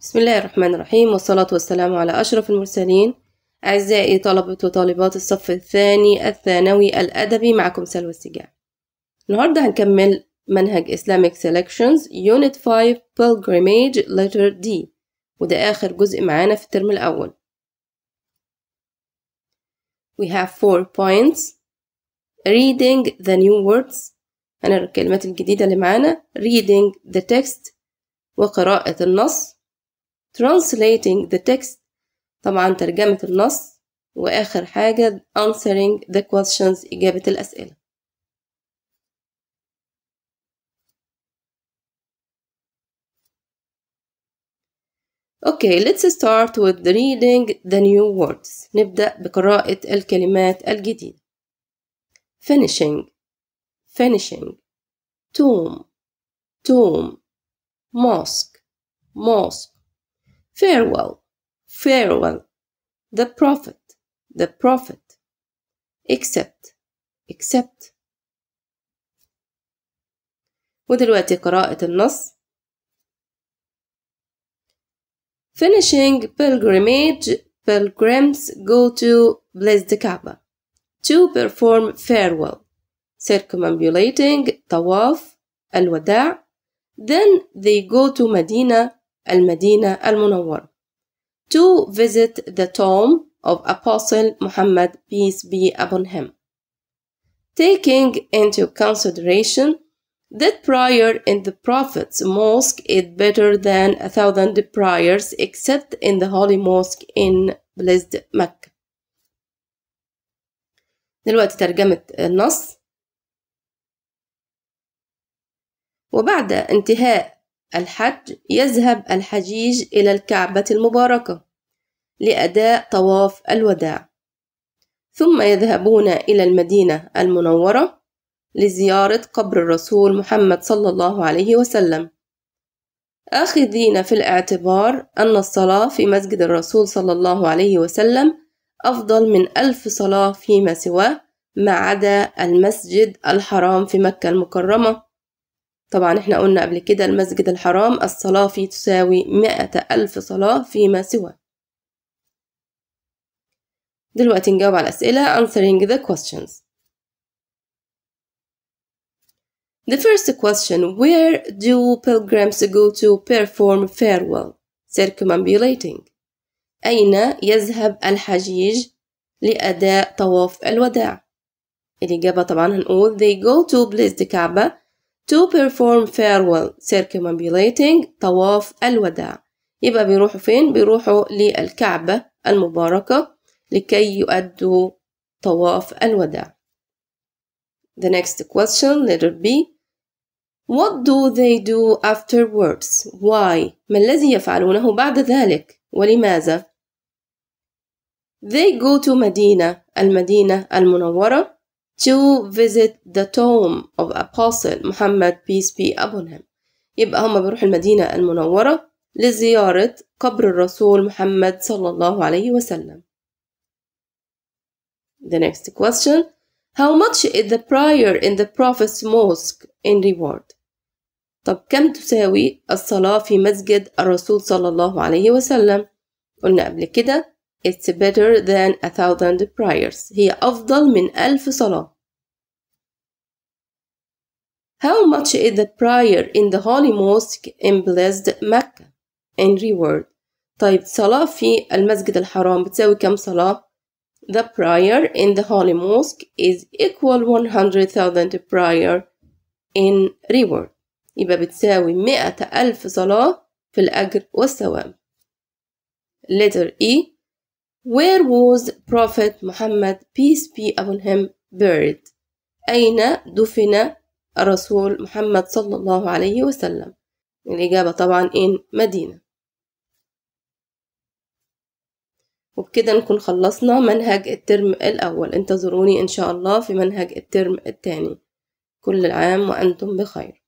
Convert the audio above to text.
بسم الله الرحمن الرحيم والصلاة والسلام على أشرف المرسلين أعزائي طلبة وطالبات الصف الثاني الثانوي الأدبي معكم سلوى السجاع النهاردة هنكمل منهج Islamic Selections Unit 5 Pilgrimage Letter D وده آخر جزء معانا في الترم الأول We have four points Reading the new words أنا الكلمات الجديدة اللي معانا Reading the text وقراءة النص translating the text طبعا ترجمة النص وآخر حاجة answering the questions إجابة الأسئلة Okay, let's start with reading the new words. نبدأ بقراءة الكلمات الجديدة. Finishing, finishing, tomb, tomb, mosque, mosque, Farewell, farewell, the prophet, the prophet. Accept, accept. ودلوقتي قراءة النص Finishing pilgrimage, pilgrims go to blessed Kaaba to perform farewell, circumambulating tawaf, al-wada', then they go to Medina المدينة المنورة to visit the tomb of Apostle Muhammad peace be upon him taking into consideration that prayer in the Prophet's mosque is better than a thousand prayers except in the Holy Mosque in blessed Mecca. دلوقتي ترجمة النص وبعد انتهاء الحج يذهب الحجيج إلى الكعبة المباركة لأداء طواف الوداع ثم يذهبون إلى المدينة المنورة لزيارة قبر الرسول محمد صلى الله عليه وسلم آخذين في الاعتبار أن الصلاة في مسجد الرسول صلى الله عليه وسلم أفضل من ألف صلاة فيما سواه ما عدا المسجد الحرام في مكة المكرمة طبعا احنا قلنا قبل كده المسجد الحرام الصلاة فيه تساوي مائة ألف صلاة فيما سوى دلوقتي نجاوب على الأسئلة answering the questions The first question Where do pilgrims go to perform farewell? circumambulating أين يذهب الحجيج لأداء طواف الوداع؟ الإجابة طبعا هنقول they go to place the Kaaba to perform farewell circumambulating طواف الوداع يبقى بيروحوا فين؟ بيروحوا للكعبة المباركة لكي يؤدوا طواف الوداع The next question letter B What do they do afterwards? Why? ما الذي يفعلونه بعد ذلك؟ ولماذا؟ They go to مدينة المدينة المنورة to visit the tomb of apostle Muhammad peace be upon him يبقى هما بيروحوا المدينة المنورة لزيارة قبر الرسول محمد صلى الله عليه وسلم The next question How much is the prayer in the prophet's mosque in reward? طب كم تساوي الصلاة في مسجد الرسول صلى الله عليه وسلم؟ قلنا قبل كده It's better than a thousand prayers. هي أفضل من ألف صلاة. How much is the prayer in the Holy Mosque in blessed Mecca in reward? طيب صلاة في المسجد الحرام بتساوي كم صلاة؟ The prayer in the Holy Mosque is equal 100,000 prayer in reward. يبقى بتساوي مئة ألف صلاة في الأجر والثواب. Letter E Where was Prophet Muhammad peace be upon him buried? أين دفن الرسول محمد صلى الله عليه وسلم؟ الإجابة طبعا in مدينة وبكده نكون خلصنا منهج الترم الأول انتظروني إن شاء الله في منهج الترم الثاني كل العام وأنتم بخير